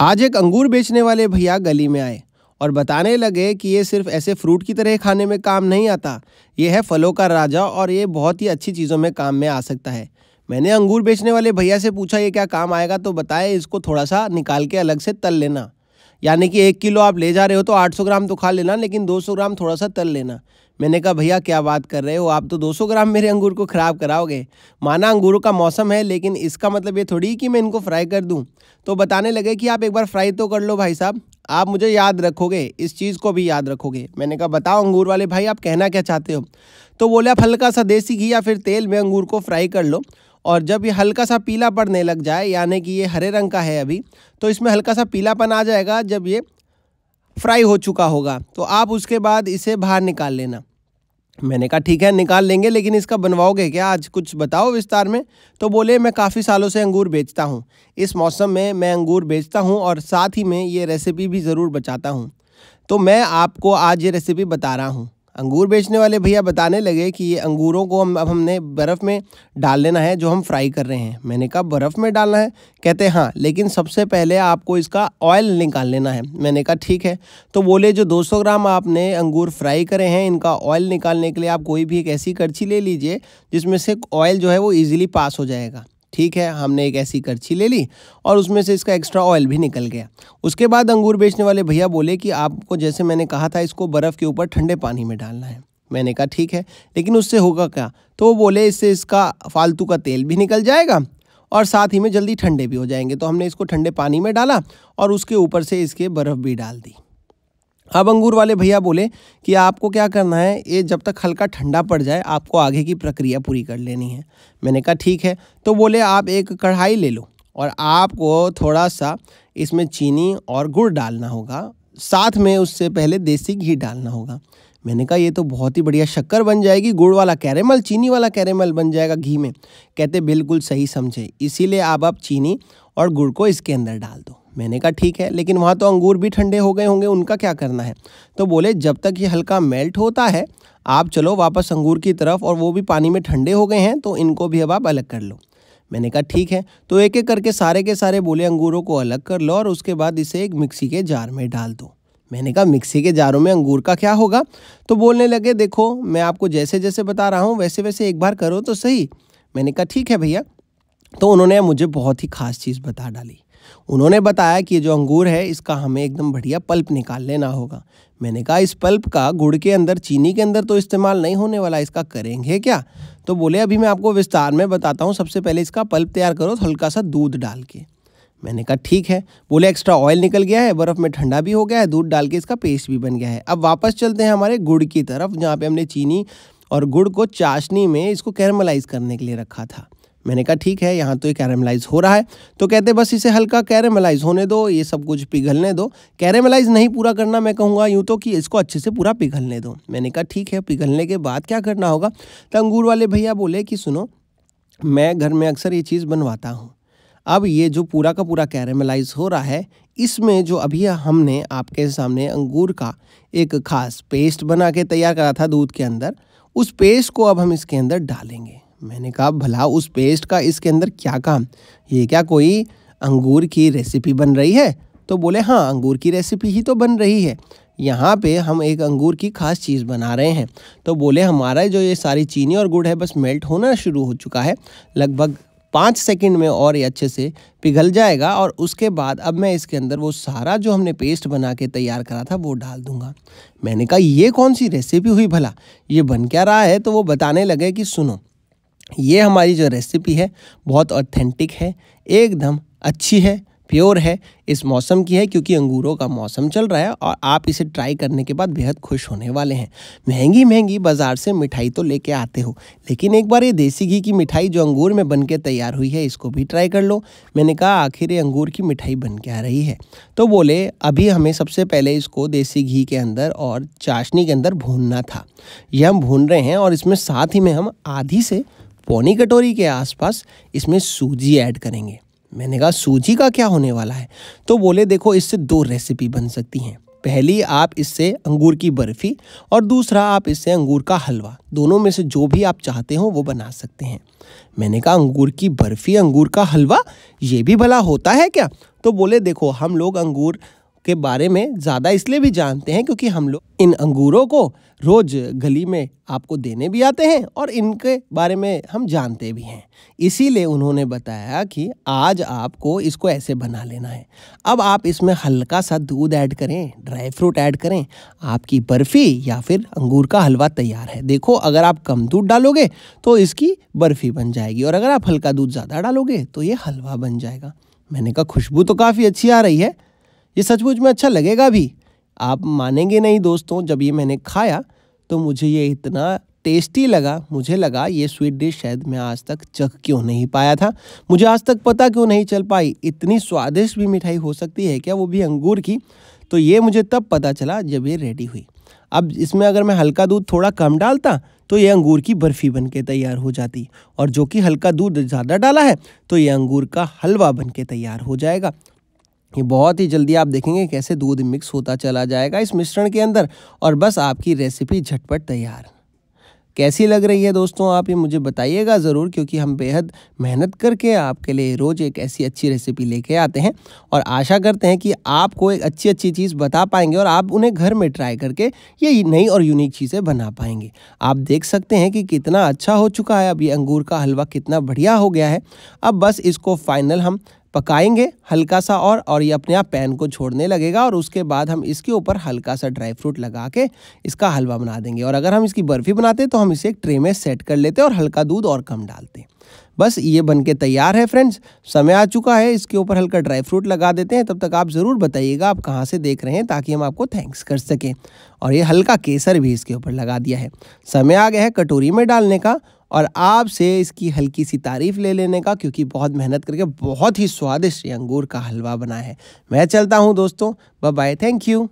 आज एक अंगूर बेचने वाले भैया गली में आए और बताने लगे कि ये सिर्फ ऐसे फ्रूट की तरह खाने में काम नहीं आता ये है फलों का राजा और ये बहुत ही अच्छी चीज़ों में काम में आ सकता है मैंने अंगूर बेचने वाले भैया से पूछा ये क्या काम आएगा तो बताए इसको थोड़ा सा निकाल के अलग से तल लेना यानी कि एक किलो आप ले जा रहे हो तो 800 ग्राम तो खा लेना लेकिन 200 ग्राम थोड़ा सा तल लेना मैंने कहा भैया क्या बात कर रहे हो आप तो 200 ग्राम मेरे अंगूर को ख़राब कराओगे माना अंगूरों का मौसम है लेकिन इसका मतलब ये थोड़ी कि मैं इनको फ्राई कर दूँ तो बताने लगे कि आप एक बार फ्राई तो कर लो भाई साहब आप मुझे याद रखोगे इस चीज़ को भी याद रखोगे मैंने कहा बताओ अंगूर वाले भाई आप कहना क्या चाहते हो तो बोले आप हल्का सा देसी घी या फिर तेल में अंगूर को फ्राई कर लो और जब ये हल्का सा पीला पड़ने लग जाए यानी कि ये हरे रंग का है अभी तो इसमें हल्का सा पीलापन आ जाएगा जब ये फ्राई हो चुका होगा तो आप उसके बाद इसे बाहर निकाल लेना मैंने कहा ठीक है निकाल लेंगे लेकिन इसका बनवाओगे क्या आज कुछ बताओ विस्तार में तो बोले मैं काफ़ी सालों से अंगूर बेचता हूँ इस मौसम में मैं अंगूर बेचता हूँ और साथ ही में ये रेसिपी भी ज़रूर बचाता हूँ तो मैं आपको आज ये रेसिपी बता रहा हूँ अंगूर बेचने वाले भैया बताने लगे कि ये अंगूरों को हम अब हमने बर्फ़ में डाल लेना है जो हम फ्राई कर रहे हैं मैंने कहा बर्फ़ में डालना है कहते हाँ लेकिन सबसे पहले आपको इसका ऑयल निकाल लेना है मैंने कहा ठीक है तो बोले जो 200 ग्राम आपने अंगूर फ्राई करे हैं इनका ऑयल निकालने के लिए आप कोई भी एक ऐसी करछी ले लीजिए जिसमें से ऑयल जो है वो ईज़िली पास हो जाएगा ठीक है हमने एक ऐसी करछी ले ली और उसमें से इसका एक्स्ट्रा ऑयल भी निकल गया उसके बाद अंगूर बेचने वाले भैया बोले कि आपको जैसे मैंने कहा था इसको बर्फ़ के ऊपर ठंडे पानी में डालना है मैंने कहा ठीक है लेकिन उससे होगा क्या तो वो बोले इससे इसका फालतू का तेल भी निकल जाएगा और साथ ही में जल्दी ठंडे भी हो जाएंगे तो हमने इसको ठंडे पानी में डाला और उसके ऊपर से इसके बर्फ़ भी डाल दी अब अंगूर वाले भैया बोले कि आपको क्या करना है ये जब तक हल्का ठंडा पड़ जाए आपको आगे की प्रक्रिया पूरी कर लेनी है मैंने कहा ठीक है तो बोले आप एक कढ़ाई ले लो और आपको थोड़ा सा इसमें चीनी और गुड़ डालना होगा साथ में उससे पहले देसी घी डालना होगा मैंने कहा ये तो बहुत ही बढ़िया शक्कर बन जाएगी गुड़ वाला कैरेमल चीनी वाला कैरेमल बन जाएगा घी में कहते बिल्कुल सही समझे इसीलिए आप आप चीनी और गुड़ को इसके अंदर डाल दो मैंने कहा ठीक है लेकिन वहाँ तो अंगूर भी ठंडे हो गए होंगे उनका क्या करना है तो बोले जब तक ये हल्का मेल्ट होता है आप चलो वापस अंगूर की तरफ और वो भी पानी में ठंडे हो गए हैं तो इनको भी अब आप अलग कर लो मैंने कहा ठीक है तो एक एक करके सारे के सारे बोले अंगूरों को अलग कर लो और उसके बाद इसे एक मिक्सी के जार में डाल दो मैंने कहा मिक्सी के जारों में अंगूर का क्या होगा तो बोलने लगे देखो मैं आपको जैसे जैसे बता रहा हूँ वैसे वैसे एक बार करो तो सही मैंने कहा ठीक है भैया तो उन्होंने मुझे बहुत ही खास चीज़ बता डाली उन्होंने बताया कि जो अंगूर है इसका हमें एकदम बढ़िया पल्प निकाल लेना होगा मैंने कहा इस पल्प का गुड़ के अंदर चीनी के अंदर तो इस्तेमाल नहीं होने वाला इसका करेंगे क्या तो बोले अभी मैं आपको विस्तार में बताता हूँ सबसे पहले इसका पल्प तैयार करो हल्का सा दूध डाल के मैंने कहा ठीक है बोले एक्स्ट्रा ऑयल निकल गया है बर्फ़ में ठंडा भी हो गया है दूध डाल के इसका पेस्ट भी बन गया है अब वापस चलते हैं हमारे गुड़ की तरफ जहाँ पे हमने चीनी और गुड़ को चाशनी में इसको कैरमलाइज करने के लिए रखा था मैंने कहा ठीक है यहाँ तो ये कैरेमलाइज हो रहा है तो कहते बस इसे हल्का कैरेमलाइज होने दो ये सब कुछ पिघलने दो कैरेमलाइज नहीं पूरा करना मैं कहूँगा यूँ तो कि इसको अच्छे से पूरा पिघलने दो मैंने कहा ठीक है पिघलने के बाद क्या करना होगा तो अंगूर वाले भैया बोले कि सुनो मैं घर में अक्सर ये चीज़ बनवाता हूँ अब ये जो पूरा का पूरा कैरेमलाइज हो रहा है इसमें जो अभी हमने आपके सामने अंगूर का एक खास पेस्ट बना के तैयार करा था दूध के अंदर उस पेस्ट को अब हम इसके अंदर डालेंगे मैंने कहा भला उस पेस्ट का इसके अंदर क्या काम ये क्या कोई अंगूर की रेसिपी बन रही है तो बोले हाँ अंगूर की रेसिपी ही तो बन रही है यहाँ पे हम एक अंगूर की खास चीज़ बना रहे हैं तो बोले हमारा जो ये सारी चीनी और गुड़ है बस मेल्ट होना शुरू हो चुका है लगभग पाँच सेकंड में और ये अच्छे से पिघल जाएगा और उसके बाद अब मैं इसके अंदर वो सारा जो हमने पेस्ट बना के तैयार करा था वो डाल दूंगा मैंने कहा ये कौन सी रेसिपी हुई भला ये बन क्या रहा है तो वो बताने लगे कि सुनो ये हमारी जो रेसिपी है बहुत ऑथेंटिक है एकदम अच्छी है प्योर है इस मौसम की है क्योंकि अंगूरों का मौसम चल रहा है और आप इसे ट्राई करने के बाद बेहद खुश होने वाले हैं महंगी महंगी बाज़ार से मिठाई तो लेके आते हो लेकिन एक बार ये देसी घी की मिठाई जो अंगूर में बन के तैयार हुई है इसको भी ट्राई कर लो मैंने कहा आखिर ये अंगूर की मिठाई बन के आ रही है तो बोले अभी हमें सबसे पहले इसको देसी घी के अंदर और चाशनी के अंदर भूनना था यह हम भून रहे हैं और इसमें साथ ही में हम आधी से पौनी कटोरी के आसपास इसमें सूजी ऐड करेंगे मैंने कहा सूजी का क्या होने वाला है तो बोले देखो इससे दो रेसिपी बन सकती हैं पहली आप इससे अंगूर की बर्फ़ी और दूसरा आप इससे अंगूर का हलवा दोनों में से जो भी आप चाहते हो वो बना सकते हैं मैंने कहा अंगूर की बर्फ़ी अंगूर का हलवा ये भी भला होता है क्या तो बोले देखो हम लोग अंगूर के बारे में ज़्यादा इसलिए भी जानते हैं क्योंकि हम लोग इन अंगूरों को रोज़ गली में आपको देने भी आते हैं और इनके बारे में हम जानते भी हैं इसीलिए उन्होंने बताया कि आज आपको इसको ऐसे बना लेना है अब आप इसमें हल्का सा दूध ऐड करें ड्राई फ्रूट ऐड करें आपकी बर्फ़ी या फिर अंगूर का हलवा तैयार है देखो अगर आप कम दूध डालोगे तो इसकी बर्फ़ी बन जाएगी और अगर आप हल्का दूध ज़्यादा डालोगे तो ये हलवा बन जाएगा मैंने कहा खुशबू तो काफ़ी अच्छी आ रही है ये सचमुच में अच्छा लगेगा भी आप मानेंगे नहीं दोस्तों जब ये मैंने खाया तो मुझे ये इतना टेस्टी लगा मुझे लगा ये स्वीट डिश शायद मैं आज तक चख क्यों नहीं पाया था मुझे आज तक पता क्यों नहीं चल पाई इतनी स्वादिष्ट भी मिठाई हो सकती है क्या वो भी अंगूर की तो ये मुझे तब पता चला जब ये रेडी हुई अब इसमें अगर मैं हल्का दूध थोड़ा कम डालता तो ये अंगूर की बर्फ़ी बन के तैयार हो जाती और जो कि हल्का दूध ज़्यादा डाला है तो ये अंगूर का हलवा बन के तैयार हो जाएगा ये बहुत ही जल्दी आप देखेंगे कैसे दूध मिक्स होता चला जाएगा इस मिश्रण के अंदर और बस आपकी रेसिपी झटपट तैयार कैसी लग रही है दोस्तों आप ये मुझे बताइएगा ज़रूर क्योंकि हम बेहद मेहनत करके आपके लिए रोज़ एक ऐसी अच्छी रेसिपी लेके आते हैं और आशा करते हैं कि आपको एक अच्छी अच्छी चीज़ बता पाएंगे और आप उन्हें घर में ट्राई करके ये नई और यूनिक चीज़ें बना पाएंगे आप देख सकते हैं कि कितना अच्छा हो चुका है अब ये अंगूर का हलवा कितना बढ़िया हो गया है अब बस इसको फाइनल हम पकाएंगे हल्का सा और और ये अपने आप पैन को छोड़ने लगेगा और उसके बाद हम इसके ऊपर हल्का सा ड्राई फ्रूट लगा के इसका हलवा बना देंगे और अगर हम इसकी बर्फ़ी बनाते हैं तो हम इसे एक ट्रे में सेट कर लेते हैं और हल्का दूध और कम डालते हैं बस ये बन के तैयार है फ्रेंड्स समय आ चुका है इसके ऊपर हल्का ड्राई फ्रूट लगा देते हैं तब तक आप ज़रूर बताइएगा आप कहाँ से देख रहे हैं ताकि हम आपको थैंक्स कर सकें और ये हल्का केसर भी इसके ऊपर लगा दिया है समय आ गया है कटोरी में डालने का और आपसे इसकी हल्की सी तारीफ ले लेने का क्योंकि बहुत मेहनत करके बहुत ही स्वादिष्ट अंगूर का हलवा बना है मैं चलता हूँ दोस्तों बाय बाय थैंक यू